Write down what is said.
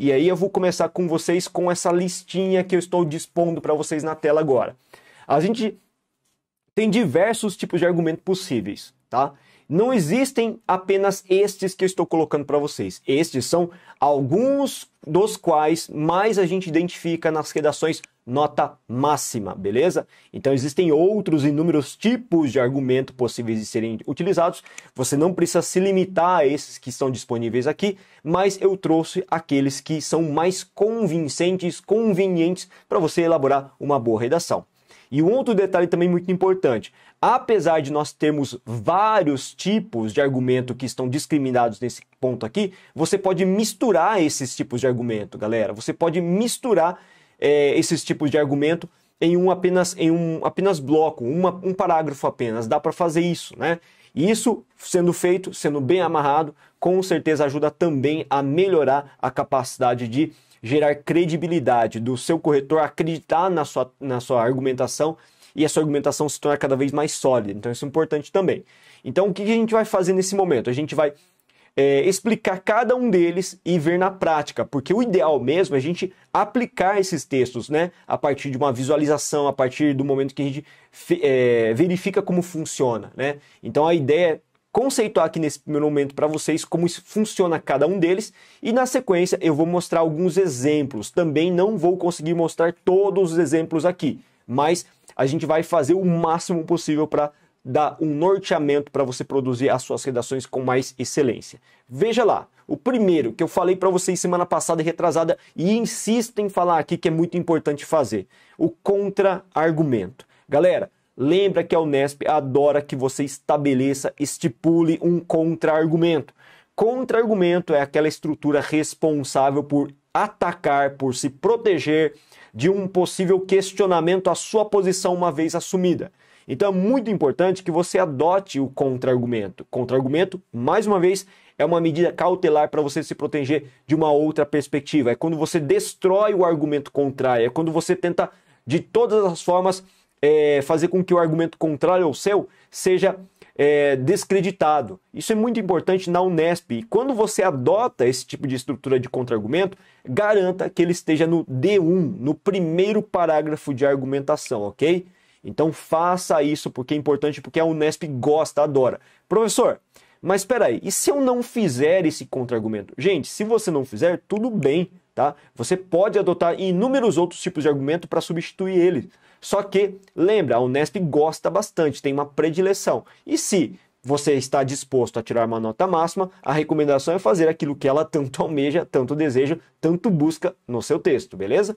E aí eu vou começar com vocês com essa listinha que eu estou dispondo para vocês na tela agora. A gente tem diversos tipos de argumento possíveis, tá? Não existem apenas estes que eu estou colocando para vocês. Estes são alguns dos quais mais a gente identifica nas redações nota máxima, beleza? Então existem outros inúmeros tipos de argumento possíveis de serem utilizados. Você não precisa se limitar a esses que estão disponíveis aqui, mas eu trouxe aqueles que são mais convincentes, convenientes para você elaborar uma boa redação. E um outro detalhe também muito importante: apesar de nós termos vários tipos de argumento que estão discriminados nesse ponto aqui, você pode misturar esses tipos de argumento, galera. Você pode misturar é, esses tipos de argumento em um apenas em um apenas bloco, uma, um parágrafo apenas. Dá para fazer isso, né? Isso sendo feito, sendo bem amarrado, com certeza ajuda também a melhorar a capacidade de gerar credibilidade do seu corretor, acreditar na sua, na sua argumentação e essa argumentação se tornar cada vez mais sólida. Então, isso é importante também. Então, o que a gente vai fazer nesse momento? A gente vai é, explicar cada um deles e ver na prática, porque o ideal mesmo é a gente aplicar esses textos, né? A partir de uma visualização, a partir do momento que a gente é, verifica como funciona, né? Então a ideia é conceituar aqui nesse primeiro momento para vocês como funciona cada um deles e na sequência eu vou mostrar alguns exemplos. Também não vou conseguir mostrar todos os exemplos aqui, mas a gente vai fazer o máximo possível para dá um norteamento para você produzir as suas redações com mais excelência. Veja lá, o primeiro que eu falei para vocês semana passada e retrasada e insisto em falar aqui que é muito importante fazer, o contra-argumento. Galera, lembra que a Unesp adora que você estabeleça, estipule um contra-argumento. Contra-argumento é aquela estrutura responsável por atacar, por se proteger de um possível questionamento à sua posição uma vez assumida. Então é muito importante que você adote o contra-argumento. Contra-argumento, mais uma vez, é uma medida cautelar para você se proteger de uma outra perspectiva. É quando você destrói o argumento contrário, é quando você tenta, de todas as formas, é, fazer com que o argumento contrário ao seu seja é, descreditado. Isso é muito importante na Unesp. E quando você adota esse tipo de estrutura de contra-argumento, garanta que ele esteja no D1, no primeiro parágrafo de argumentação, ok? Então faça isso porque é importante, porque a Unesp gosta, adora. Professor, mas espera aí, e se eu não fizer esse contra-argumento? Gente, se você não fizer, tudo bem. Tá? Você pode adotar inúmeros outros tipos de argumento para substituir ele. Só que, lembra, a Unesp gosta bastante, tem uma predileção. E se você está disposto a tirar uma nota máxima, a recomendação é fazer aquilo que ela tanto almeja, tanto deseja, tanto busca no seu texto, beleza?